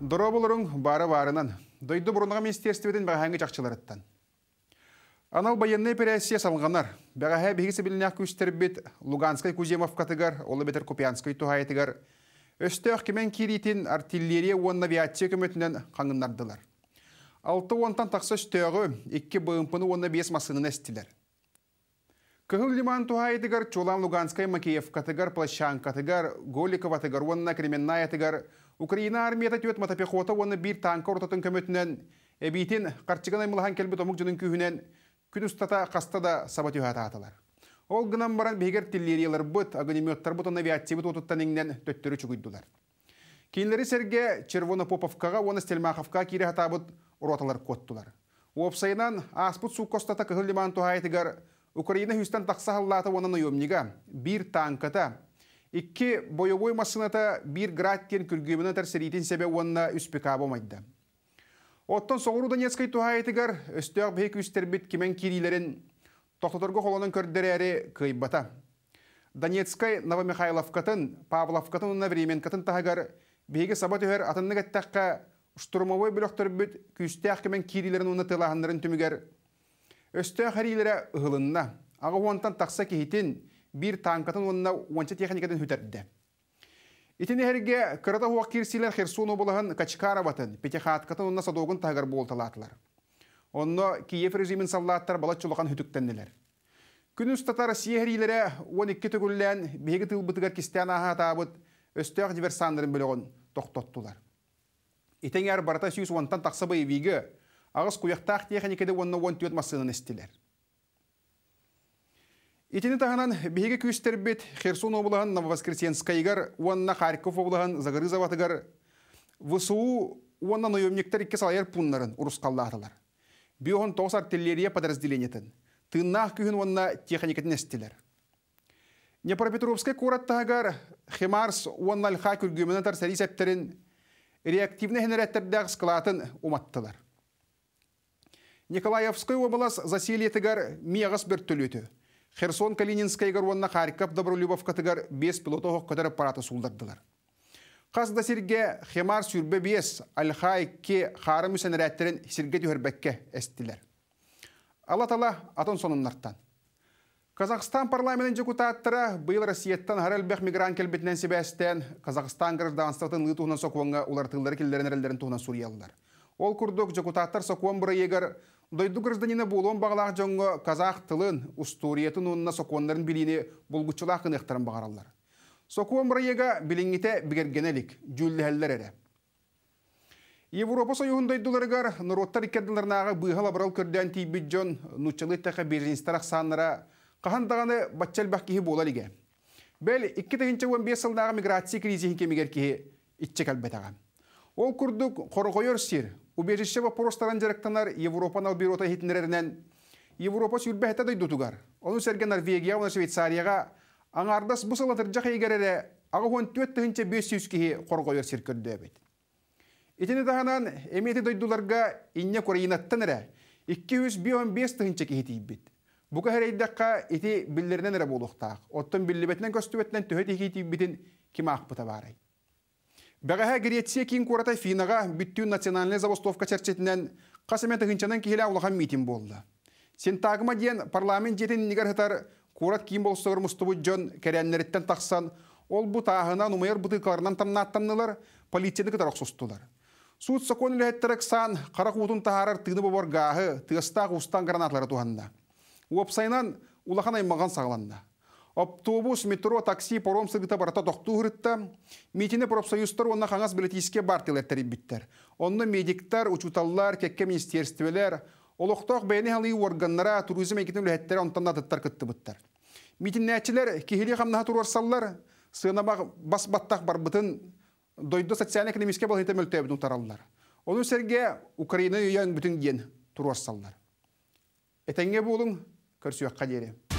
Дұра болырың бары барынан, дойды бұрынға министерстведен жақшылар жақчыларыттан. Анал байынны операция салғанар, бағаға бігісі білінек күштербет Луганскай Куземов катыгар, олы бетір Купянской тухайтыгар, өсті өкемен киритин артиллерия уонна авиация көметінен қаңынардылар. Алты онтан тақсы 2 екі бұғымпыны онна бес масынын әстілер. Кыһыл лиман тухайтыгар, Чолан Луганскай Макеев катыгар, Плащан катыгар, Голиков атыгар, онна Кременная Украина армията төт мотопехота оны бір танка ортатын көмөтінен, эбитин қарчыған аймылған келбет омық күйінен күн ұстата қасты да сабатыға ататылар. Ол гынан баран бегер тиллериялар бұт, агонеметтар бұт, навиация бұт еңнен төттірі Кейінлері серге Червона Поповкаға, оны Стельмаховқа кері атабыт ұроталар көттілер. Опсайынан аспыт су костата күхілі Украина хүстен тақса халлаты оның ойымнеға бір танката Икки бойовой масыната бир градкен күргөбіні тәрсеритін себе онына үспіка болмайды. Оттан соғыру Донецкай етігар, өстөк бейк үстербет кемен кирилерін тоқтоторғы қолының көрдерәрі бата. Донецкай Новомихайловкатын, Павловкатын ұнна временкатын тағығар бейгі сабат өхер атынны кәттәққа штурмовой бүліқтірбет күстәқ кемен кирилерін ұнна тылағындарын түмігер. Өстөк әрилері ұғылынна, ағы оңтан тақса кейтін, бир таңкатын онна уанча техникадан хүтәрді. Итіне әрге кырата хуақ кирсилер Херсон обылығын Качкароватын, Петехаткатын онна садогын тағыр болталатылар. Онно Киев режимін саллаттар балат чулыған хүтіктенілер. Күнүс татар сиерилере 12 төгүллән беги тылбытыгар кистиан аға табыт өстөк диверсандарын бөлөгөн токтоттулар. Итеңер барата сүйіс онтан тақсабай вигі, ағыз куяқтақ техникеде онны 14 массынан істелер. Итини тағынан бейгі бет Херсон облағын Нововоскресенскайгар, уанна Харьков облағын Загрызаватыгар, ВСУ уанна наемниктер икке салайар пуннарын ұрысқаллағатылар. Биоғын тоғыс артиллерия подразделениетін. тынна күйін уанна техникетін эстилер. Непропетровскай кураттағар Хемарс уанна лха күргеменатар сәресептерін реактивны хенерәттердәғ скалатын уматтылар. Николаевской облас заселетігар миягас бір түлеті. Херсон Калининская ғаруанна Харьков Добролюбов катыгар бес пилоты хоққатар аппараты сулдардылар. Қазда серге Хемар сүрбе 5 Алхай ке қарым үсен рәттерін сирге түйірбәкке әстілер. Алатала атон соныннартан. Қазақстан парламентінің депутаттары бұл Россияттан Харальбек мигрант келбетінен себәстен Қазақстан гражданствотын ұйы тұғынан сокуанға олар тылдары келдерін әрелдерін тұғынан суриялылар. Ол күрдік депутаттар сокуан бұры егер Дойду гражданина болон бағалақ жоңғы қазақ тылын, ұстуриетін онына сокуанларын біліне бұлғычылақ қынықтарын бағаралар. Сокуан бірайеға біліңгіте бігергенелік, жүлдіхәлілер әрі. Европа союғын дойдуларығар нұроттар икерділерінағы бұйғал абырал көрден тейбіт жон нұчалы тәқі бержинстарақ саныра қағандағаны батчал бәккейі бола ліге. Бәл 2015 жылдағы миграция кризиін кемегер кейі итчек әлбетаға. Ол күрдік қорғойор сир, Убежищева просто ранжарактанар Европанал бюрота хитнерерінен. Европа сүрбәхәтә дойдутугар. Оны сәргә Норвегия, оны Швейцарияга аңардас бу салатыр жақа егерері ағы хон төт тыһынча 500 кихи қорғойыр сиркөрдө бит. Итене таханан эмети дойдуларга инне корыйнаттан эре 205 тыһынча кихи тибит. Бу кахәрәйдәкка ити биллернән эре булуктак. Оттон биллебетнән көстүбетнән төһәт кихи тибитин ким ақпыта барай. Бәғәһә Греция кейін көрәті Финаға бүттіу национальный забастовка чәрчетінен қасымен тұхынчанан кейлі аулыған митин болды. Сентагма дейін парламент жетен негер хытар көрәт кейін болыстығыр мұстыбы жон кәрәнлеріттен тақсан, ол бұ тағына нұмайыр бұтықларынан тамнаттамнылар, полицияны кітар оқсустылар. Суд сакон үләттірік сан қарақ ұтын тағарар тыны бұбар ғағы, тығыстағы ұстан гранатлары туғанда. Уапсайнан улахан аймаған сағыланда. Автобус, метро, такси, паром барата тоқту ғырытта. Митине профсоюзтар онна қаңас білетиске бар телеттері біттер. Онны медиктар, учуталлар, кекке министерствелер, олықтақ бәйіне халы органнара, туризм екетін үләттері онтанна тұттар күтті бұттар. Митиннәтчілер кехілі қамнаға тұрарсаллар, сығынабақ бас баттақ бар бұтын дойды социальный экономиске бұл хетем өлтөбін ұтаралылар. Оның сәрге Украина үйен бүтін ген тұрарсаллар. Әтенге болың, көрсуаққа дерем.